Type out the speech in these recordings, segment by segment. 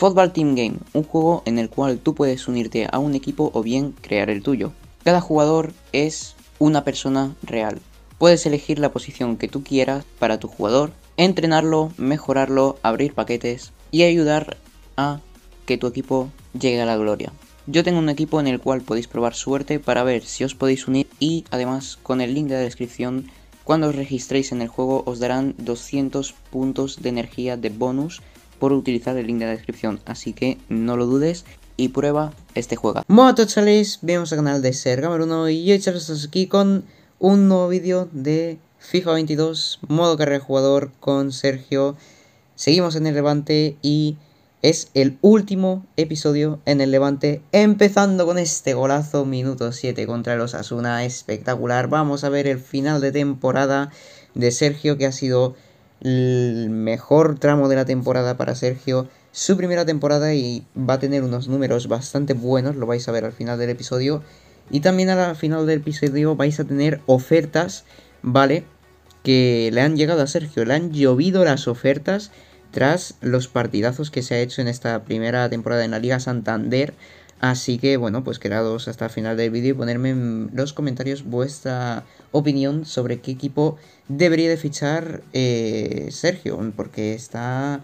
Football Team Game, un juego en el cual tú puedes unirte a un equipo o bien crear el tuyo. Cada jugador es una persona real. Puedes elegir la posición que tú quieras para tu jugador, entrenarlo, mejorarlo, abrir paquetes y ayudar a que tu equipo llegue a la gloria. Yo tengo un equipo en el cual podéis probar suerte para ver si os podéis unir y además con el link de la descripción cuando os registréis en el juego os darán 200 puntos de energía de bonus por utilizar el link de la descripción, así que no lo dudes y prueba este juego. Moto chavales, Bienvenidos al canal de Sergamer1 y estamos aquí con un nuevo vídeo de FIFA 22 modo carrera jugador con Sergio. Seguimos en el Levante y es el último episodio en el Levante, empezando con este golazo, minuto 7 contra los Asuna, espectacular. Vamos a ver el final de temporada de Sergio que ha sido el mejor tramo de la temporada para Sergio. Su primera temporada y va a tener unos números bastante buenos, lo vais a ver al final del episodio. Y también al final del episodio vais a tener ofertas, ¿vale? Que le han llegado a Sergio, le han llovido las ofertas tras los partidazos que se ha hecho en esta primera temporada en la Liga Santander. Así que bueno, pues quedados hasta el final del vídeo y ponerme en los comentarios vuestra opinión sobre qué equipo debería de fichar eh, Sergio, porque está...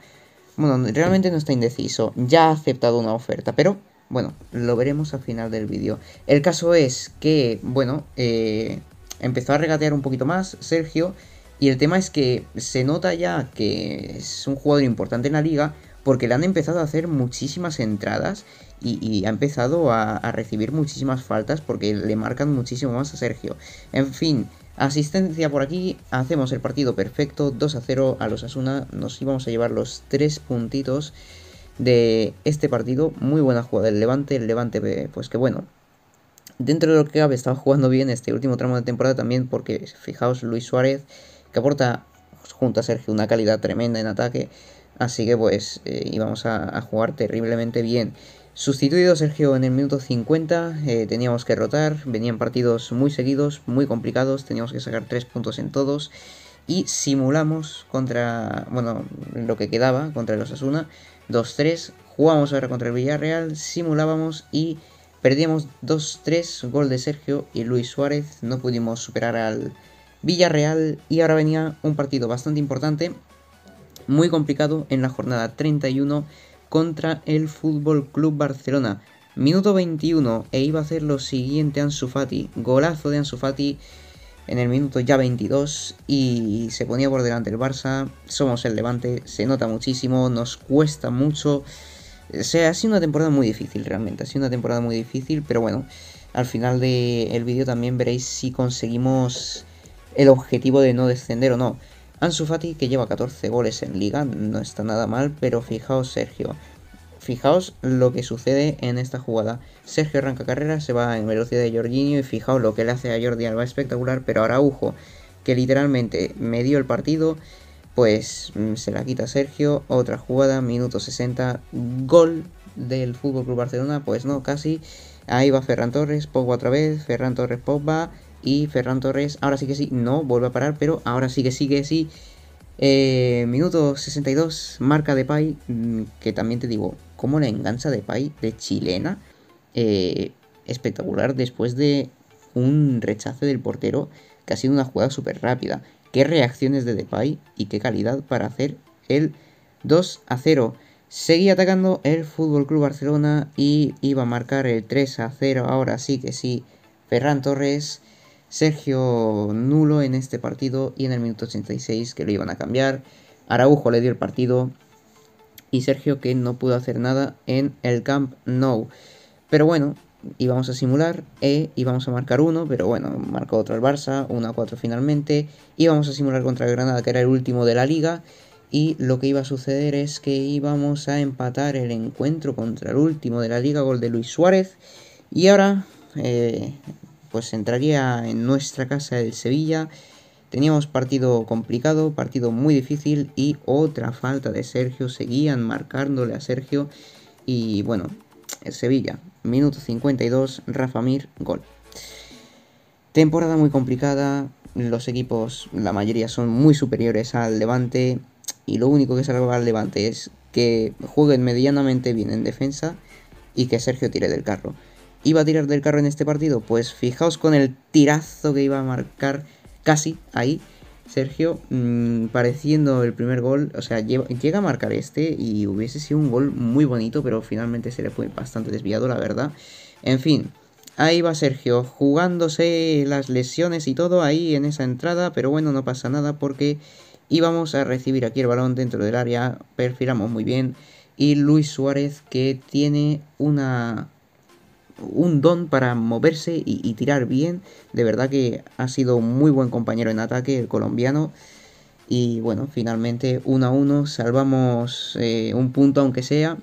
Bueno, realmente no está indeciso, ya ha aceptado una oferta, pero bueno, lo veremos al final del vídeo. El caso es que, bueno, eh, empezó a regatear un poquito más Sergio y el tema es que se nota ya que es un jugador importante en la liga, porque le han empezado a hacer muchísimas entradas y, ha empezado a, recibir muchísimas faltas porque le marcan muchísimo más a Sergio. En fin, asistencia por aquí, hacemos el partido perfecto, 2 a 0 a los Asuna, nos íbamos a llevar los 3 puntitos de este partido, muy buena jugada el Levante, el Levante pues que bueno, dentro de lo que cabe estaba jugando bien este último tramo de temporada también porque fijaos Luis Suárez que aporta junto a Sergio una calidad tremenda en ataque Así que pues íbamos eh, a, jugar terriblemente bien. Sustituido Sergio en el minuto 50, eh, teníamos que rotar, venían partidos muy seguidos, muy complicados, teníamos que sacar 3 puntos en todos y simulamos contra, bueno, lo que quedaba contra los Asuna, 2-3, jugamos ahora contra el Villarreal, simulábamos y perdíamos 2-3, gol de Sergio y Luis Suárez, no pudimos superar al Villarreal y ahora venía un partido bastante importante muy complicado en la jornada 31 contra el Fútbol Club Barcelona. Minuto 21 e iba a hacer lo siguiente Ansu Fati, golazo de Ansu Fati en el minuto ya 22 y se ponía por delante el Barça. Somos el Levante, se nota muchísimo, nos cuesta mucho. O sea, ha sido una temporada muy difícil realmente, ha sido una temporada muy difícil, pero bueno, al final del vídeo también veréis si conseguimos el objetivo de no descender o no. Ansu Fati, que lleva 14 goles en liga, no está nada mal, pero fijaos Sergio, fijaos lo que sucede en esta jugada. Sergio arranca carrera, se va en velocidad de Jorginho y fijaos lo que le hace a Jordi Alba espectacular, pero Araujo, que literalmente me dio el partido, pues mm, se la quita Sergio, otra jugada, minuto 60, gol del FC Club Barcelona, pues no, casi. Ahí va Ferran Torres, Pogba otra vez, Ferran Torres, Pogba, y Ferran Torres, ahora sí que sí, no, vuelve a parar, pero ahora sí que sí que eh, sí. minuto 62, marca de Pay, mm, que también te digo, como la engancha de Pay de chilena, eh, espectacular después de un rechace del portero que ha sido una jugada súper rápida. Qué reacciones de Depay y qué calidad para hacer el 2 a 0. Seguía atacando el Fútbol Club Barcelona y iba a marcar el 3 a 0. Ahora sí que sí, Ferran Torres. Sergio nulo en este partido y en el minuto 86 que lo iban a cambiar. Araujo le dio el partido y Sergio que no pudo hacer nada en el Camp Nou. Pero bueno, íbamos a simular y eh, íbamos a marcar uno, pero bueno, marcó otro el Barça, 1 a 4 finalmente. Íbamos a simular contra Granada que era el último de la liga. Y lo que iba a suceder es que íbamos a empatar el encuentro contra el último de la liga, gol de Luis Suárez. Y ahora eh, pues entraría en nuestra casa el Sevilla. Teníamos partido complicado, partido muy difícil y otra falta de Sergio. Seguían marcándole a Sergio y bueno, el Sevilla, minuto 52, Rafa Mir, gol. Temporada muy complicada, los equipos, la mayoría son muy superiores al Levante y lo único que salva al Levante es que jueguen medianamente bien en defensa y que Sergio tire del carro iba a tirar del carro en este partido? Pues fijaos con el tirazo que iba a marcar casi ahí. Sergio, mm, pareciendo el primer gol, o sea, llega a marcar este y hubiese sido un gol muy bonito, pero finalmente se le fue bastante desviado, la verdad. En fin, ahí va Sergio, jugándose las lesiones y todo ahí en esa entrada, pero bueno, no pasa nada porque íbamos a recibir aquí el balón dentro del área, perfilamos muy bien. Y Luis Suárez que tiene una un don para moverse y, tirar bien. De verdad que ha sido muy buen compañero en ataque el colombiano. Y bueno, finalmente 1 a 1 salvamos eh, un punto aunque sea.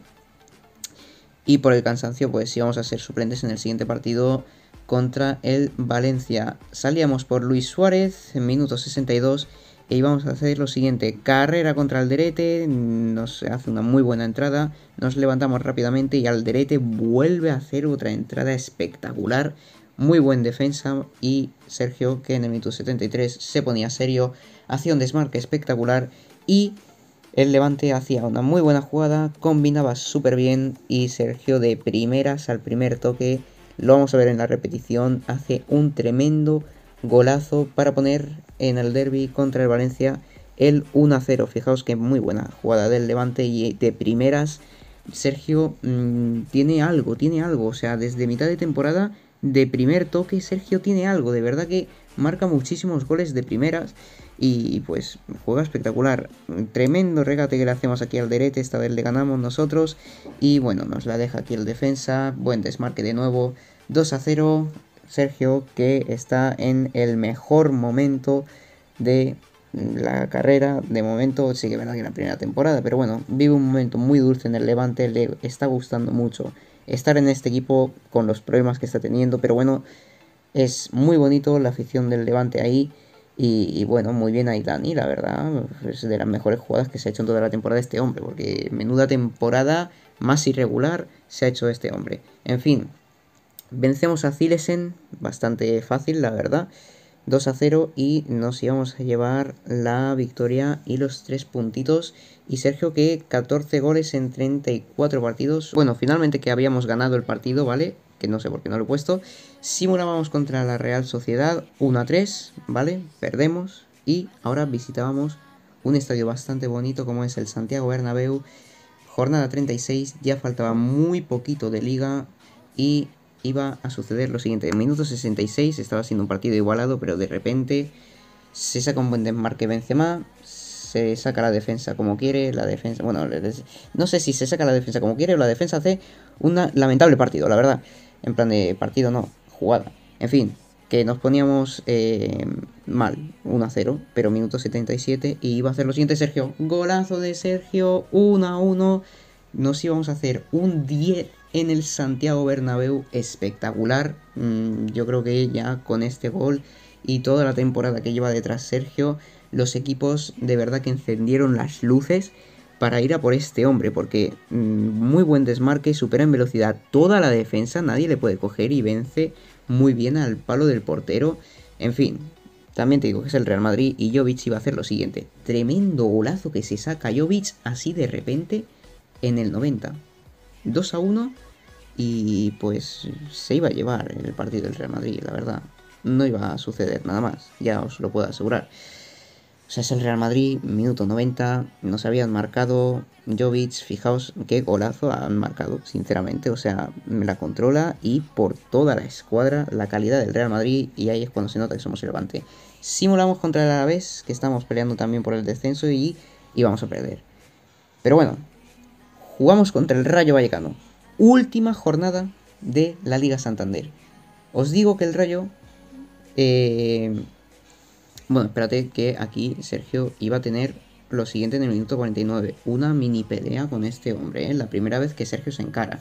Y por el cansancio, pues sí vamos a ser suplentes en el siguiente partido contra el Valencia. Salíamos por Luis Suárez en minuto 62 y vamos a hacer lo siguiente. Carrera contra Alderete, nos hace una muy buena entrada, nos levantamos rápidamente y Alderete vuelve a hacer otra entrada espectacular. Muy buen defensa y Sergio, que en el minuto 73 se ponía serio, hacía un desmarque espectacular y el Levante hacía una muy buena jugada, combinaba súper bien y Sergio de primeras al primer toque, lo vamos a ver en la repetición, hace un tremendo golazo para poner en el derby contra el Valencia el 1-0. Fijaos que muy buena jugada del Levante y de primeras. Sergio mm, tiene algo, tiene algo. O sea, desde mitad de temporada, de primer toque, Sergio tiene algo. De verdad que marca muchísimos goles de primeras y pues juega espectacular. Tremendo regate que le hacemos aquí al Derete, esta vez le ganamos nosotros y bueno, nos la deja aquí el defensa, buen desmarque de nuevo, 2 a 0, Sergio que está en el mejor momento de la carrera. De momento, sí que es que en la primera temporada, pero bueno, vive un momento muy dulce en el Levante, le está gustando mucho estar en este equipo con los problemas que está teniendo, pero bueno, es muy bonito la afición del Levante ahí. Y, bueno, muy bien ahí Dani, la verdad. Es de las mejores jugadas que se ha hecho en toda la temporada este hombre, porque menuda temporada más irregular se ha hecho este hombre. En fin, Vencemos a Zilesen, bastante fácil, la verdad. 2 a 0 y nos íbamos a llevar la victoria y los 3 puntitos. Y Sergio que 14 goles en 34 partidos. Bueno, finalmente que habíamos ganado el partido, ¿vale? Que no sé por qué no lo he puesto. Simulábamos contra la Real Sociedad 1 a 3, ¿vale? Perdemos y ahora visitábamos un estadio bastante bonito como es el Santiago Bernabéu. Jornada 36, ya faltaba muy poquito de liga y iba a suceder lo siguiente. minuto 66 estaba siendo un partido igualado, pero de repente se saca un buen desmarque Benzema, se saca la defensa como quiere, la defensa... Bueno, no sé si se saca la defensa como quiere o la defensa hace un lamentable partido, la verdad. En plan de partido no, jugada. En fin, que nos poníamos eh, mal, 1 a 0, pero minuto 77 y iba a hacer lo siguiente Sergio. Golazo de Sergio, 1 a 1. Nos íbamos a hacer un 10 en el Santiago Bernabéu espectacular. Mm, yo creo que ya con este gol y toda la temporada que lleva detrás Sergio, los equipos de verdad que encendieron las luces para ir a por este hombre, porque mm, muy buen desmarque, supera en velocidad toda la defensa, nadie le puede coger y vence muy bien al palo del portero. En fin, también te digo que es el Real Madrid y Jovic iba a hacer lo siguiente. Tremendo golazo que se saca Jovic así de repente en el 90. 2 a 1 y pues se iba a llevar el partido del Real Madrid, la verdad. No iba a suceder nada más, ya os lo puedo asegurar. O sea, es el Real Madrid, minuto 90, nos habían marcado Jovic, fijaos qué golazo han marcado, sinceramente. O sea, me la controla y por toda la escuadra la calidad del Real Madrid y ahí es cuando se nota que somos levante Simulamos contra el Alavés, que estamos peleando también por el descenso y íbamos a perder. Pero bueno, jugamos contra el Rayo Vallecano última jornada de la Liga Santander. Os digo que el Rayo... Eh, bueno, espérate que aquí Sergio iba a tener lo siguiente en el minuto 49. Una mini pelea con este hombre. ¿eh? La primera vez que Sergio se encara.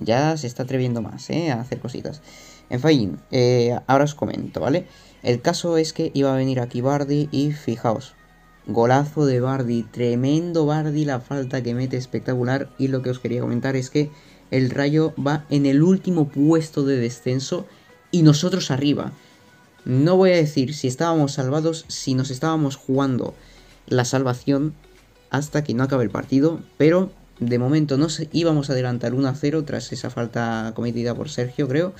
Ya se está atreviendo más ¿eh? a hacer cositas. En fin, eh, ahora os comento, ¿vale? El caso es que iba a venir aquí Bardi y fijaos. Golazo de Bardi, tremendo Bardi, la falta que mete espectacular. Y lo que os quería comentar es que el Rayo va en el último puesto de descenso y nosotros arriba. No voy a decir si estábamos salvados, si nos estábamos jugando la salvación hasta que no acabe el partido, pero de momento nos íbamos a adelantar 1-0 tras esa falta cometida por Sergio, creo,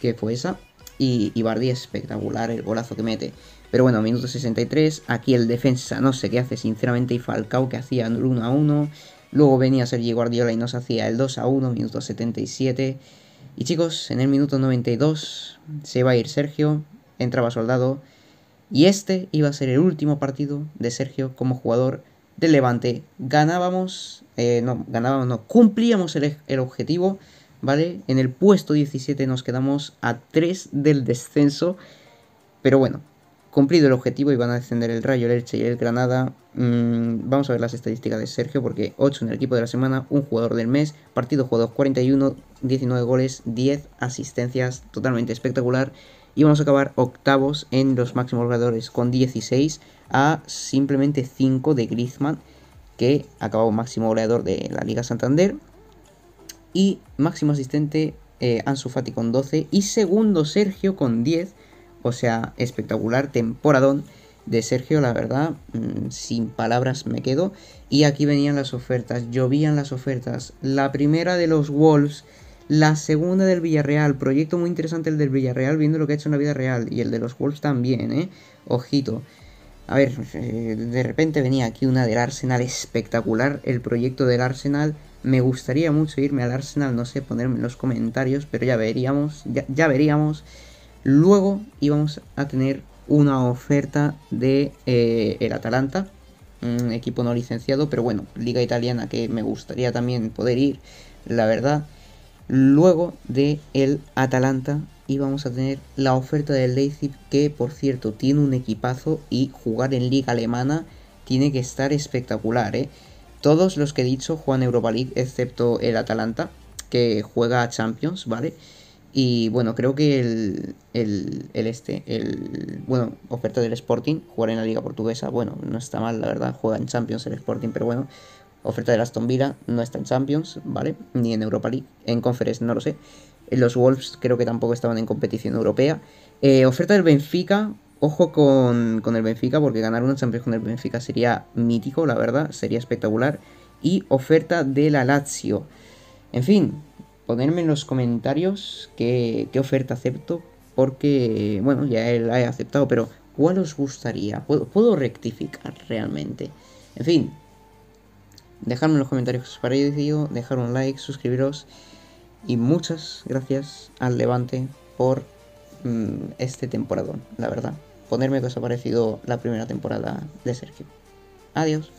que fue esa. Y, y Bardi espectacular el golazo que mete. Pero bueno, minuto 63, aquí el defensa no sé qué hace sinceramente y Falcao que hacía 1 a 1, Luego venía Sergio Guardiola y nos hacía el 2 a 1, minuto 77. Y chicos, en el minuto 92 se va a ir Sergio, entraba Soldado. Y este iba a ser el último partido de Sergio como jugador del Levante. Ganábamos, eh, no, ganábamos, no, cumplíamos el objetivo, ¿vale? En el puesto 17 nos quedamos a 3 del descenso. Pero bueno, cumplido el objetivo y van a descender el Rayo, el Elche y el Granada. Mm, vamos a ver las estadísticas de Sergio, porque 8 en el equipo de la semana, un jugador del mes, partido jugado 41, 19 goles, 10 asistencias, totalmente espectacular. Y vamos a acabar octavos en los máximos goleadores con 16 a simplemente 5 de Griezmann, que acabó máximo goleador de la Liga Santander. Y máximo asistente eh, Ansu Fati con 12 y segundo Sergio con 10 o sea, espectacular temporadón de Sergio, la verdad, mm, sin palabras me quedo. Y aquí venían las ofertas, llovían las ofertas. La primera de los Wolves, la segunda del Villarreal, proyecto muy interesante el del Villarreal, viendo lo que ha hecho en la vida real. Y el de los Wolves también, ¿eh? Ojito. A ver, eh, de repente venía aquí una del Arsenal espectacular, el proyecto del Arsenal. Me gustaría mucho irme al Arsenal, no sé, ponerme en los comentarios, pero ya veríamos, ya, ya veríamos. Luego íbamos a tener una oferta de eh, el Atalanta, un equipo no licenciado, pero bueno, liga italiana que me gustaría también poder ir, la verdad. Luego de el Atalanta íbamos a tener la oferta del Leipzig, que por cierto tiene un equipazo y jugar en liga alemana tiene que estar espectacular, ¿eh? Todos los que he dicho juegan Europa League, excepto el Atalanta, que juega Champions, ¿vale? vale y bueno, creo que el, el, el, este, el, bueno, oferta del Sporting, jugar en la Liga Portuguesa, bueno, no está mal, la verdad, juega en Champions el Sporting, pero bueno, oferta de Aston Villa, no está en Champions, ¿vale? Ni en Europa League, en Conference, no lo sé. Eh, los Wolves creo que tampoco estaban en competición europea. Eh, oferta del Benfica, ojo con, con el Benfica, porque ganar una Champions con el Benfica sería mítico, la verdad, sería espectacular. Y oferta de la Lazio. En fin, ponerme en los comentarios qué, oferta acepto, porque, bueno, ya la he aceptado, pero ¿cuál os gustaría? ¿Puedo, rectificar realmente? En fin, dejadme en los comentarios para el vídeo, dejar un like, suscribiros y muchas gracias al Levante por mm, este temporadón, la verdad. Ponerme que os ha parecido la primera temporada de Sergio. Adiós.